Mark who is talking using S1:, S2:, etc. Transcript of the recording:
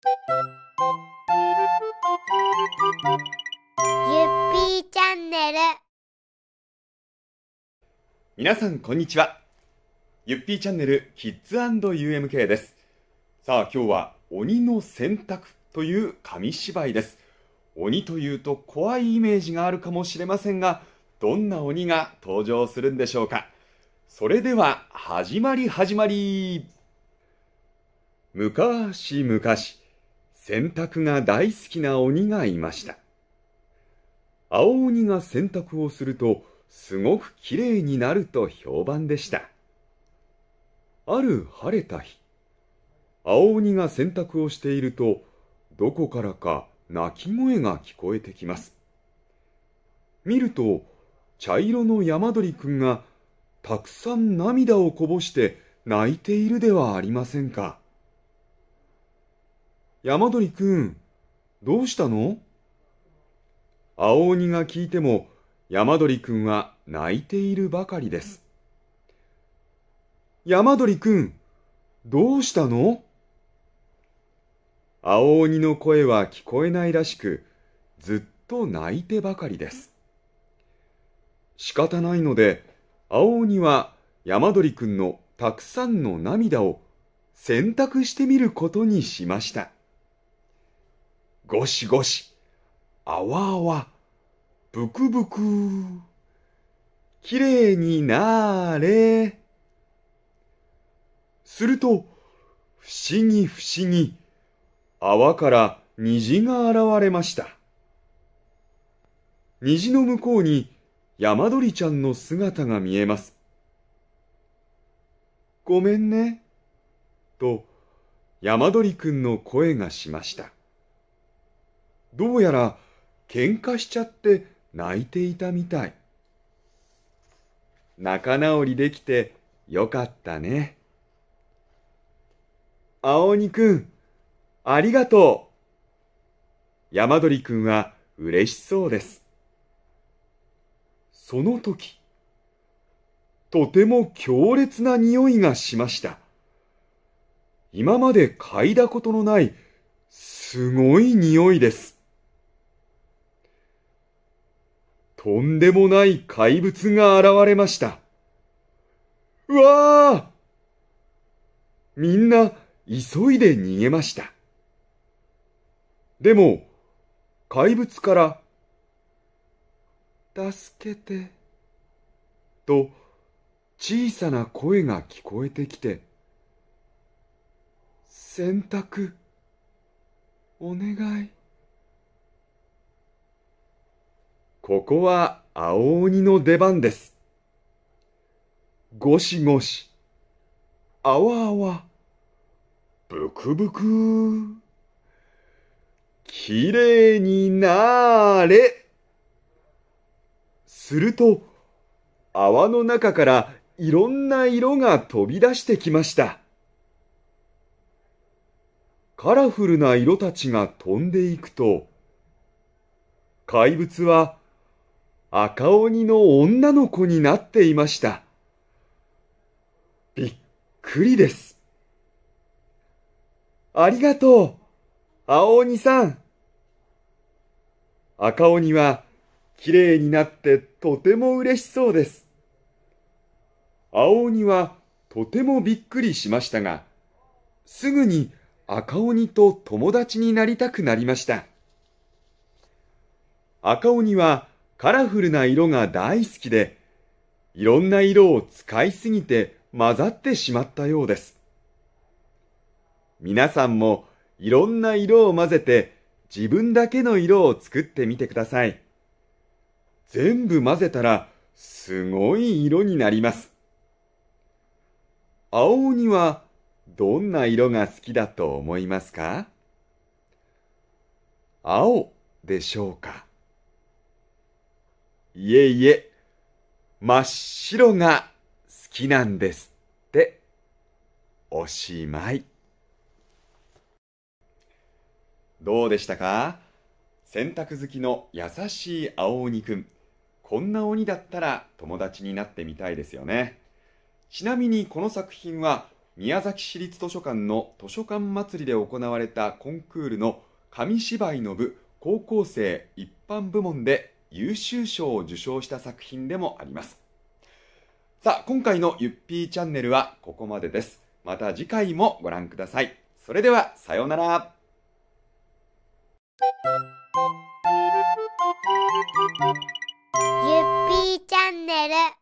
S1: ゆっぴーチャンネル皆さんこんにちはゆっぴーチャンネルキッズ &UMK ですさあ今日は鬼の選択という紙芝居です鬼というと怖いイメージがあるかもしれませんがどんな鬼が登場するんでしょうかそれでは始まり始まり昔昔洗濯が大好きな鬼がいました。青鬼が洗濯をすると、すごくきれいになると評判でした。ある晴れた日、青鬼が洗濯をしていると、どこからか鳴き声が聞こえてきます。見ると、茶色の山鳥くんが、たくさん涙をこぼして泣いているではありませんか。山鳥くん、どうしたの青鬼が聞いても、山鳥くんは泣いているばかりです。山鳥くん、どうしたの青鬼の声は聞こえないらしく、ずっと泣いてばかりです。仕方ないので、青鬼は山鳥くんのたくさんの涙を選択してみることにしました。ゴシゴシ、あわあわ、ブクブク、きれいになれ。すると、不思議不思議、泡から虹が現れました。虹の向こうに山鳥ちゃんの姿が見えます。ごめんね、と山鳥くんの声がしました。どうやら喧嘩しちゃって泣いていたみたい。仲直りできてよかったね。青鬼くん、ありがとう。山鳥くんはうれしそうです。その時、とても強烈な匂いがしました。今まで嗅いだことのないすごい匂いです。とんでもない怪物が現れました。うわあみんな急いで逃げました。でも、怪物から助けて。と、小さな声が聞こえてきて、洗濯、お願い。ここは青鬼の出番です。ゴシゴシ、あわあわ、ブクブク、きれいになーれ。すると、泡の中からいろんな色が飛び出してきました。カラフルな色たちが飛んでいくと、怪物は赤鬼の女の子になっていました。びっくりです。ありがとう、青鬼さん。赤鬼は綺麗になってとても嬉しそうです。青鬼はとてもびっくりしましたが、すぐに赤鬼と友達になりたくなりました。赤鬼はカラフルな色が大好きで、いろんな色を使いすぎて混ざってしまったようです。皆さんもいろんな色を混ぜて自分だけの色を作ってみてください。全部混ぜたらすごい色になります。青鬼はどんな色が好きだと思いますか青でしょうかいえいえ、真っ白が好きなんですって。おしまい。どうでしたか洗濯好きの優しい青鬼くん。こんな鬼だったら友達になってみたいですよね。ちなみにこの作品は宮崎市立図書館の図書館祭りで行われたコンクールの紙芝居の部高校生一般部門で優秀賞を受賞した作品でもあります。さあ、今回のゆっぴーチャンネルはここまでです。また次回もご覧ください。それでは、さようなら。ゆっぴーチャンネル